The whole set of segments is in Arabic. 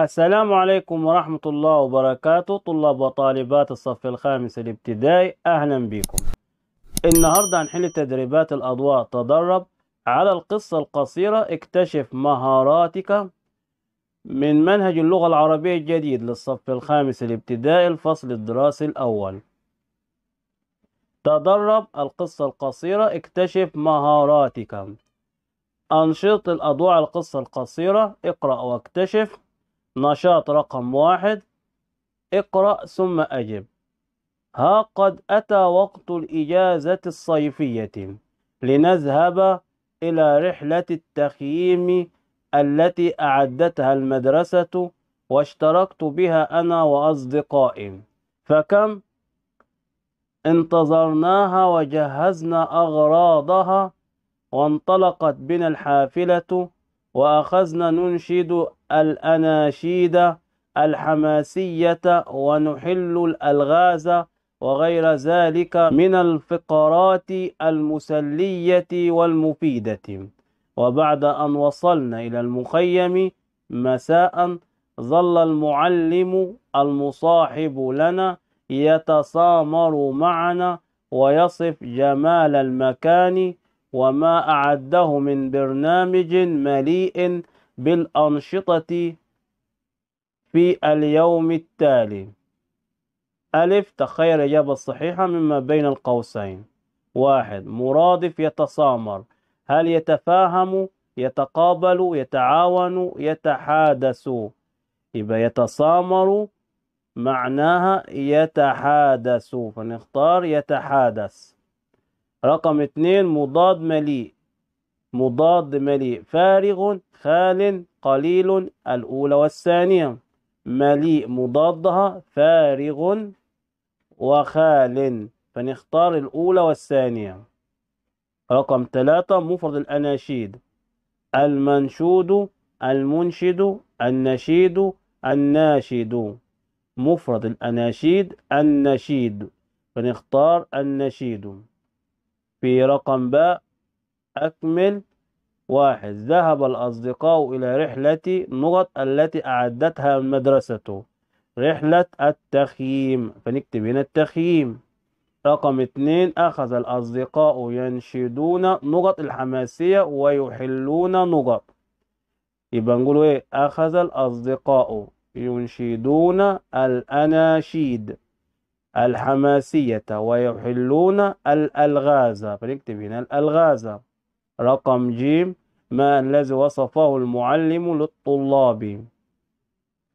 السلام عليكم ورحمة الله وبركاته طلاب وطالبات الصف الخامس الابتدائي أهلا بكم النهاردة هنحل تدريبات الأضواء تدرب على القصة القصيرة اكتشف مهاراتك من منهج اللغة العربية الجديد للصف الخامس الابتدائي الفصل الدراسي الأول تدرب القصة القصيرة اكتشف مهاراتك أنشط الأضواء القصة القصيرة اقرأ واكتشف نشاط رقم واحد اقرأ ثم أجب ها قد أتى وقت الإجازة الصيفية لنذهب إلى رحلة التخييم التي أعدتها المدرسة واشتركت بها أنا وأصدقائي فكم انتظرناها وجهزنا أغراضها وانطلقت بنا الحافلة وأخذنا ننشد الأناشيد الحماسية ونحل الألغاز وغير ذلك من الفقرات المسلية والمفيدة وبعد أن وصلنا إلى المخيم مساء ظل المعلم المصاحب لنا يتسامر معنا ويصف جمال المكان وما أعده من برنامج مليء بالأنشطة في اليوم التالي ألف تخير إجابة صحيحة مما بين القوسين واحد مرادف يتسامر هل يتفاهم يتقابل يتعاون يتحادث يبقى يتسامر معناها يتحادث فنختار يتحادث رقم اثنين مضاد مليء مضاد مليء فارغ خال قليل الأولى والثانية مليء مضادها فارغ وخال فنختار الأولى والثانية رقم ثلاثة مفرد الأناشيد المنشود المنشد النشيد الناشد مفرد الأناشيد النشيد فنختار النشيد في رقم باء أكمل واحد ذهب الأصدقاء إلى رحلة النقط التي أعدتها مدرسته رحلة التخييم فنكتب هنا التخييم رقم اثنين أخذ الأصدقاء ينشدون نقط الحماسية ويحلون نقط يبقى نقول إيه أخذ الأصدقاء ينشدون الأناشيد الحماسية ويحلون الألغاز فنكتب هنا الألغاز رقم ج ما الذي وصفه المعلم للطلاب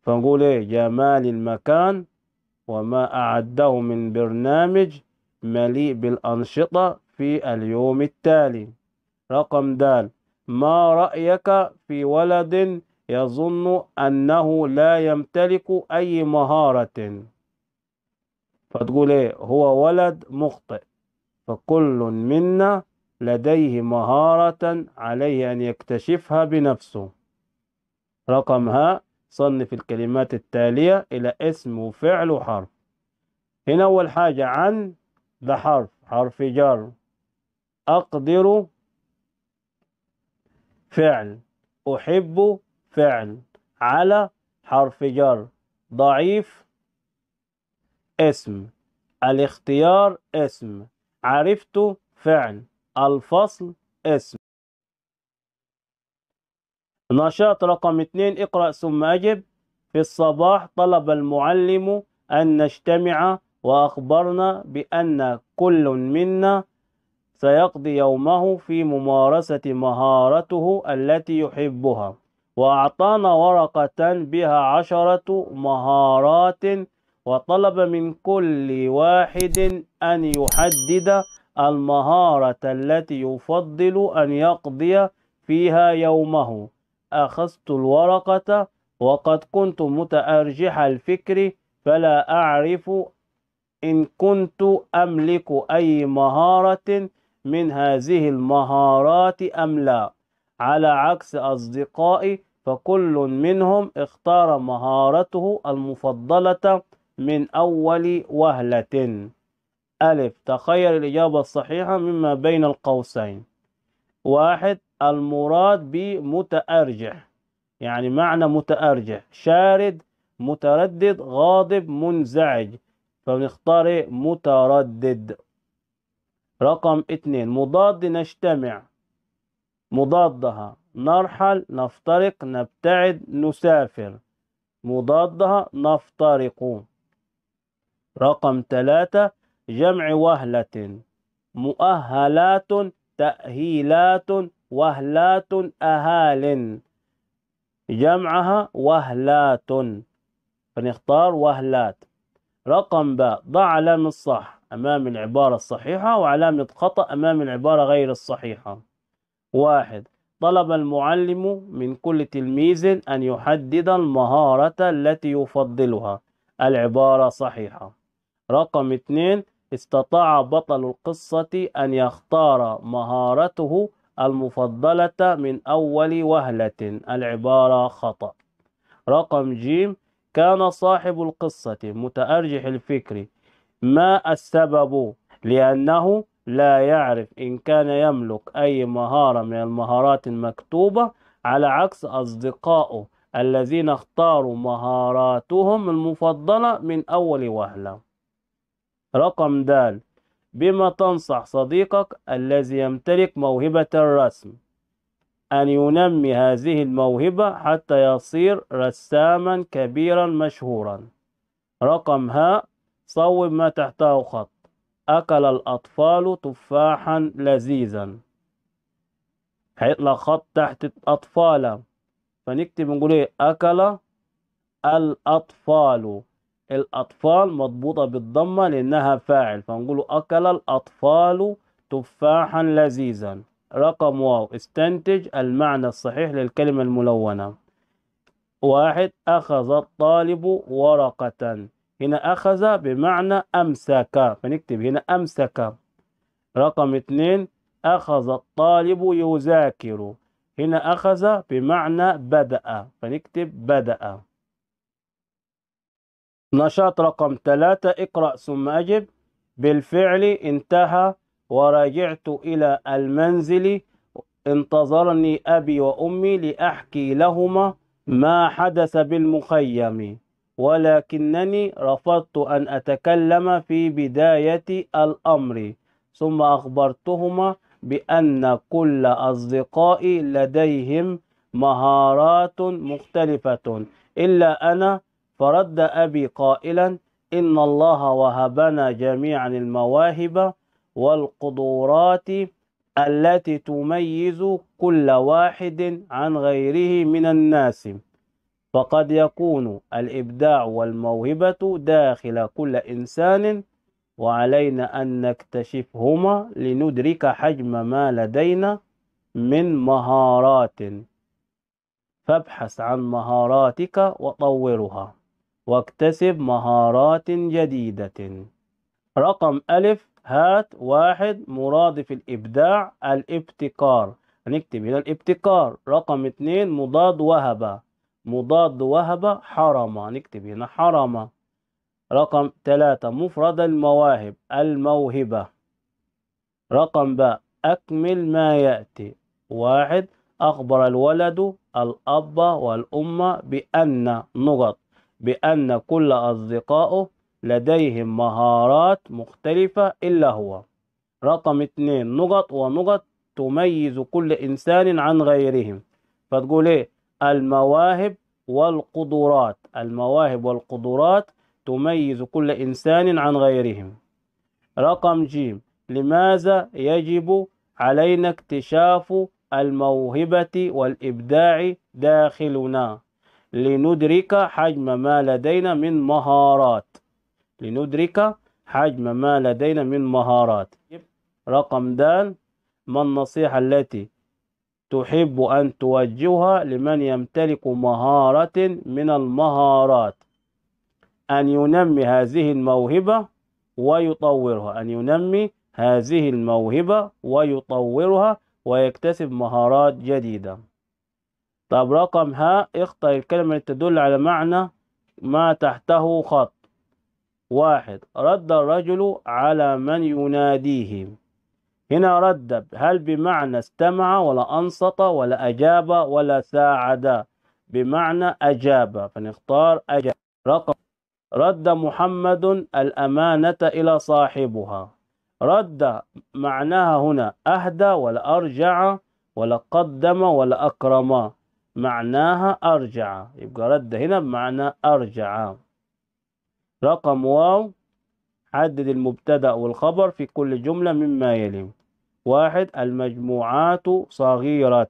فنقول ايه جمال المكان وما أعده من برنامج مليء بالأنشطة في اليوم التالي رقم د ما رأيك في ولد يظن أنه لا يمتلك أي مهارة فتقول إيه هو ولد مخطئ فكل منا لديه مهارة عليه أن يكتشفها بنفسه رقم ها صنف الكلمات التالية إلى اسم وفعل وحرف هنا أول حاجة عن ده حرف حرف جر أقدر فعل أحب فعل على حرف جر ضعيف اسم الاختيار اسم عرفت فعل الفصل اسم نشاط رقم اتنين اقرأ ثم أجب في الصباح طلب المعلم أن نجتمع وأخبرنا بأن كل منا سيقضي يومه في ممارسة مهارته التي يحبها وأعطانا ورقة بها عشرة مهارات وطلب من كل واحد أن يحدد المهارة التي يفضل أن يقضي فيها يومه أخذت الورقة وقد كنت متأرجح الفكر فلا أعرف إن كنت أملك أي مهارة من هذه المهارات أم لا على عكس أصدقائي فكل منهم اختار مهارته المفضلة من أول وهلة ألف تخير الإجابة الصحيحة مما بين القوسين واحد المراد بمتأرجح يعني معنى متأرجح شارد متردد غاضب منزعج فبنختار إيه؟ متردد رقم اثنين مضاد نجتمع مضادها نرحل نفترق نبتعد نسافر مضادها نفترق رقم ثلاثة جمع وهلة مؤهلات تأهيلات وهلات أهال جمعها وهلات فنختار وهلات رقم ب ضع علامة صح أمام العبارة الصحيحة وعلامة خطأ أمام العبارة غير الصحيحة واحد طلب المعلم من كل تلميذ أن يحدد المهارة التي يفضلها العبارة صحيحة رقم اثنين استطاع بطل القصة أن يختار مهارته المفضلة من أول وهلة العبارة خطأ رقم ج كان صاحب القصة متأرجح الفكر ما السبب لأنه لا يعرف إن كان يملك أي مهارة من المهارات المكتوبة على عكس أصدقائه الذين اختاروا مهاراتهم المفضلة من أول وهلة رقم د بما تنصح صديقك الذي يمتلك موهبة الرسم أن ينمي هذه الموهبة حتى يصير رساما كبيرا مشهورا رقم ه صوب ما تحته خط أكل الأطفال تفاحا لذيذا هيطلع خط تحت الأطفال فنكتب نقول إيه أكل الأطفال الأطفال مضبوطة بالضمة لأنها فاعل فنقول أكل الأطفال تفاحا لذيذا رقم واو استنتج المعنى الصحيح للكلمة الملونة واحد أخذ الطالب ورقة هنا أخذ بمعنى أمسك فنكتب هنا أمسك رقم اثنين أخذ الطالب يذاكر هنا أخذ بمعنى بدأ فنكتب بدأ نشاط رقم ثلاثة اقرأ ثم أجب بالفعل انتهى ورجعت إلى المنزل انتظرني أبي وأمي لأحكي لهما ما حدث بالمخيم ولكنني رفضت أن أتكلم في بداية الأمر ثم أخبرتهما بأن كل أصدقائي لديهم مهارات مختلفة إلا أنا فرد أبي قائلا إن الله وهبنا جميعا المواهب والقدرات التي تميز كل واحد عن غيره من الناس فقد يكون الإبداع والموهبة داخل كل إنسان وعلينا أن نكتشفهما لندرك حجم ما لدينا من مهارات فابحث عن مهاراتك وطورها واكتسب مهارات جديدة رقم ألف هات واحد مرادف الإبداع الابتكار هنكتب هنا الابتكار رقم اتنين مضاد وهبة مضاد وهبة حرمة نكتب هنا حرمة رقم ثلاثة مفرد المواهب الموهبة رقم ب أكمل ما يأتي واحد أخبر الولد الأب والأم بأن نقط بأن كل أصدقائه لديهم مهارات مختلفة إلا هو رقم اتنين نقط ونقط تميز كل إنسان عن غيرهم فتقول إيه المواهب والقدرات المواهب والقدرات تميز كل إنسان عن غيرهم رقم جيم لماذا يجب علينا اكتشاف الموهبة والإبداع داخلنا لندرك حجم ما لدينا من مهارات لندرك حجم ما لدينا من مهارات رقم د ما النصيحة التي تحب أن توجهها لمن يمتلك مهارة من المهارات أن ينمي هذه الموهبة ويطورها أن ينمي هذه الموهبة ويطورها ويكتسب مهارات جديدة طب رقم ها اختر الكلمة اللي تدل على معنى ما تحته خط واحد رد الرجل على من يناديه هنا رد هل بمعنى استمع ولا أنصت ولا أجاب ولا ساعد بمعنى أجاب فنختار أجاب رقم رد محمد الأمانة إلى صاحبها رد معناها هنا أهدى ولا أرجع ولا قدم ولا أكرم معناها أرجع يبقى رد هنا بمعنى أرجع رقم واو حدد المبتدأ والخبر في كل جملة مما يلي واحد المجموعات صغيرة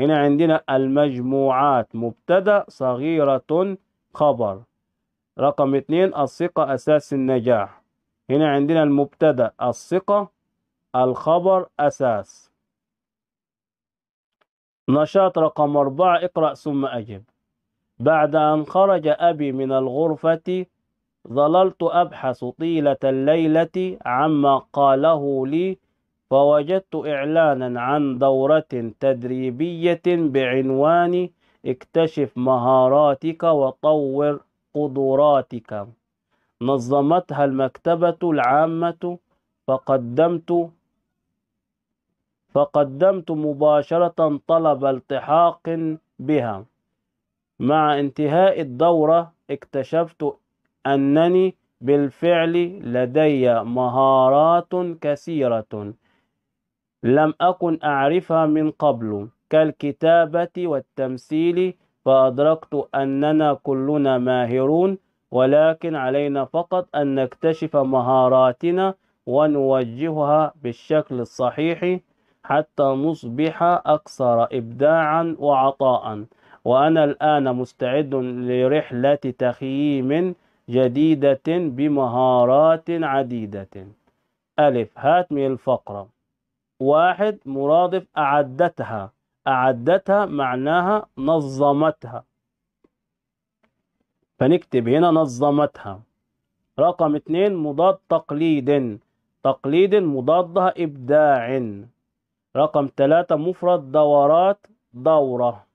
هنا عندنا المجموعات مبتدأ صغيرة خبر رقم اثنين الثقة أساس النجاح هنا عندنا المبتدأ الثقة الخبر أساس نشاط رقم أربعة اقرأ ثم أجب بعد أن خرج أبي من الغرفة ظللت أبحث طيلة الليلة عما قاله لي فوجدت إعلانا عن دورة تدريبية بعنوان اكتشف مهاراتك وطور قدراتك نظمتها المكتبة العامة فقدمت فقدمت مباشرة طلب التحاق بها مع انتهاء الدورة اكتشفت أنني بالفعل لدي مهارات كثيرة لم أكن أعرفها من قبل كالكتابة والتمثيل فأدركت أننا كلنا ماهرون ولكن علينا فقط أن نكتشف مهاراتنا ونوجهها بالشكل الصحيح حتى نصبح أكثر إبداعا وعطاء وأنا الآن مستعد لرحلة تخييم جديدة بمهارات عديدة ألف هات من الفقرة واحد مرادف أعدتها أعدتها معناها نظمتها فنكتب هنا نظمتها رقم اثنين مضاد تقليد تقليد مضادها إبداع رقم ثلاثة مفرد دورات دورة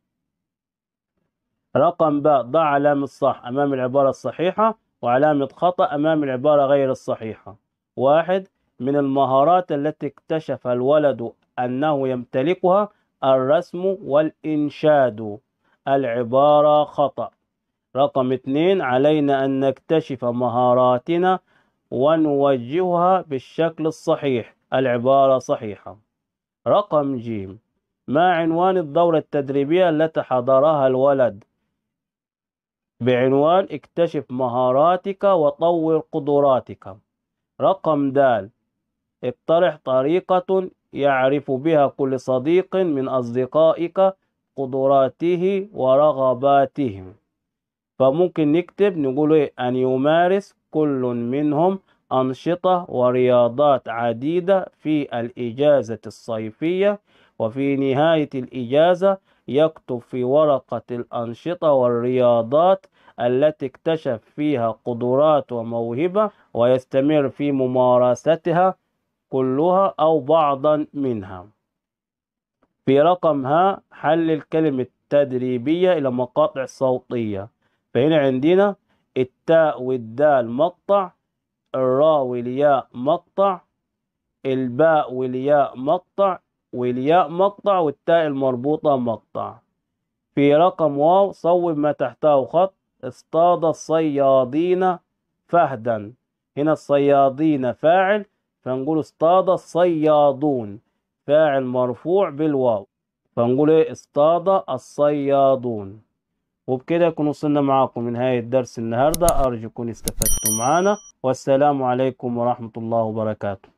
رقم ب ضع علامة صح أمام العبارة الصحيحة وعلامة خطأ أمام العبارة غير الصحيحة واحد من المهارات التي اكتشف الولد أنه يمتلكها الرسم والإنشاد العبارة خطأ رقم اثنين علينا أن نكتشف مهاراتنا ونوجهها بالشكل الصحيح العبارة صحيحة رقم ج ما عنوان الدورة التدريبية التي حضرها الولد بعنوان اكتشف مهاراتك وطور قدراتك رقم د اقترح طريقة يعرف بها كل صديق من أصدقائك قدراته ورغباتهم فممكن نكتب نقول إيه، أن يمارس كل منهم أنشطة ورياضات عديدة في الإجازة الصيفية وفي نهاية الإجازة يكتب في ورقة الأنشطة والرياضات التي اكتشف فيها قدرات وموهبة ويستمر في ممارستها كلها أو بعضا منها في رقم ها حل الكلمة التدريبية إلى مقاطع صوتية فهنا عندنا التاء والدال مقطع الراء والياء مقطع الباء والياء مقطع والياء مقطع والتاء المربوطة مقطع في رقم واو صوب ما تحته خط اصطاد الصيادين فهدا هنا الصيادين فاعل فنقول اصطاد الصيادون فاعل مرفوع بالواو فنقول ايه اصطاد الصيادون وبكده يكون وصلنا معاكم لنهاية درس النهاردة أرجو يكون استفدتم معنا والسلام عليكم ورحمة الله وبركاته